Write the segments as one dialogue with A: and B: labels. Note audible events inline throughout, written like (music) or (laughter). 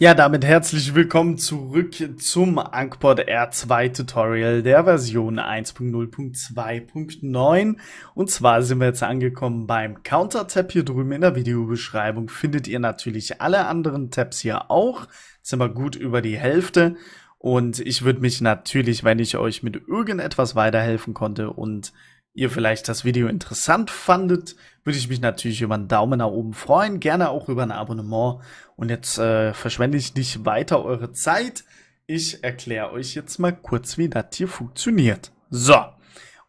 A: Ja, damit herzlich willkommen zurück zum Ankport R2 Tutorial der Version 1.0.2.9. Und zwar sind wir jetzt angekommen beim Counter-Tab hier drüben in der Videobeschreibung. Findet ihr natürlich alle anderen Tabs hier auch. Jetzt sind wir gut über die Hälfte. Und ich würde mich natürlich, wenn ich euch mit irgendetwas weiterhelfen konnte und ihr vielleicht das Video interessant fandet, würde ich mich natürlich über einen Daumen nach oben freuen, gerne auch über ein Abonnement. Und jetzt äh, verschwende ich nicht weiter eure Zeit. Ich erkläre euch jetzt mal kurz, wie das hier funktioniert. So,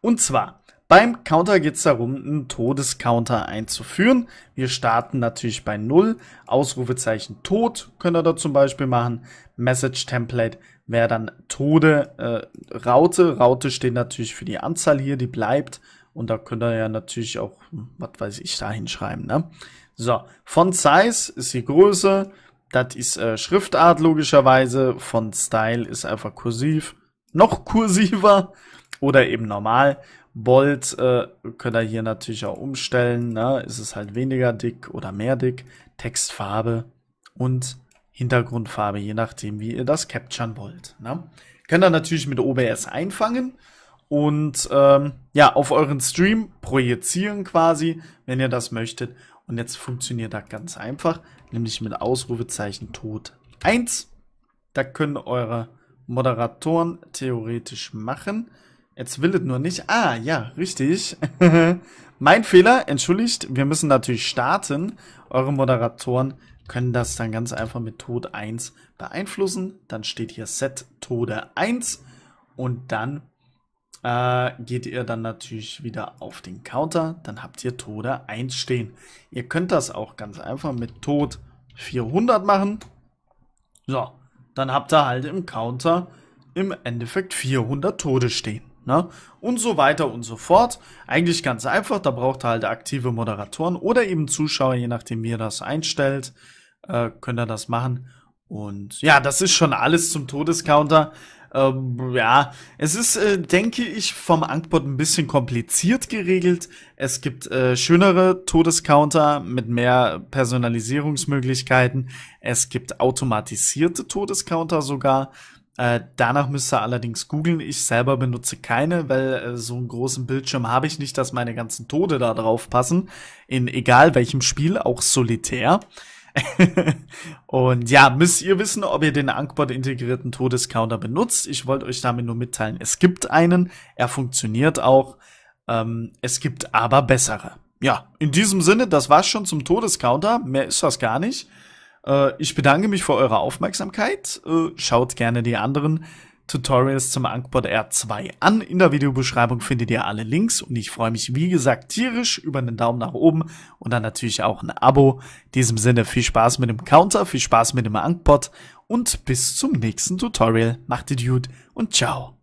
A: und zwar, beim Counter geht es darum, einen Todescounter einzuführen. Wir starten natürlich bei 0, Ausrufezeichen Tod könnt ihr da zum Beispiel machen, Message Template wäre dann Tode, äh, Raute. Raute steht natürlich für die Anzahl hier, die bleibt. Und da könnt ihr ja natürlich auch, was weiß ich, da hinschreiben. Ne? So, Font Size ist die Größe. Das ist äh, Schriftart logischerweise. Font Style ist einfach kursiv. Noch kursiver (laughs) oder eben normal. Bold äh, könnt ihr hier natürlich auch umstellen. Ne? Ist es halt weniger dick oder mehr dick. Textfarbe und Hintergrundfarbe, je nachdem, wie ihr das capturen wollt. Ne? Könnt ihr natürlich mit OBS einfangen und ähm, ja, auf euren Stream projizieren quasi, wenn ihr das möchtet. Und jetzt funktioniert das ganz einfach, nämlich mit Ausrufezeichen Tod 1. Da können eure Moderatoren theoretisch machen. Jetzt will es nur nicht. Ah, ja, richtig. (laughs) mein Fehler, entschuldigt. Wir müssen natürlich starten. Eure Moderatoren können das dann ganz einfach mit Tod 1 beeinflussen. Dann steht hier Set Tode 1 und dann äh, geht ihr dann natürlich wieder auf den Counter. Dann habt ihr Tode 1 stehen. Ihr könnt das auch ganz einfach mit Tod 400 machen. So, dann habt ihr halt im Counter im Endeffekt 400 Tode stehen. Ne? Und so weiter und so fort. Eigentlich ganz einfach, da braucht ihr halt aktive Moderatoren oder eben Zuschauer, je nachdem wie ihr das einstellt äh, könnt ihr das machen. Und ja, das ist schon alles zum Todescounter. Ähm, ja, es ist, äh, denke ich, vom Ankbot ein bisschen kompliziert geregelt. Es gibt äh, schönere Todescounter mit mehr Personalisierungsmöglichkeiten. Es gibt automatisierte Todescounter sogar. Äh, danach müsst ihr allerdings googeln. Ich selber benutze keine, weil äh, so einen großen Bildschirm habe ich nicht, dass meine ganzen Tode da drauf passen. In egal welchem Spiel, auch solitär. (laughs) und ja, müsst ihr wissen, ob ihr den Ankbot integrierten Todescounter benutzt. Ich wollte euch damit nur mitteilen, es gibt einen, er funktioniert auch, ähm, es gibt aber bessere. Ja, in diesem Sinne, das war's schon zum Todescounter, mehr ist das gar nicht. Äh, ich bedanke mich für eure Aufmerksamkeit, äh, schaut gerne die anderen Tutorials zum Ankbot R2 an. In der Videobeschreibung findet ihr alle Links und ich freue mich, wie gesagt, tierisch über einen Daumen nach oben und dann natürlich auch ein Abo. In diesem Sinne viel Spaß mit dem Counter, viel Spaß mit dem Ankbot und bis zum nächsten Tutorial. Macht es gut und ciao.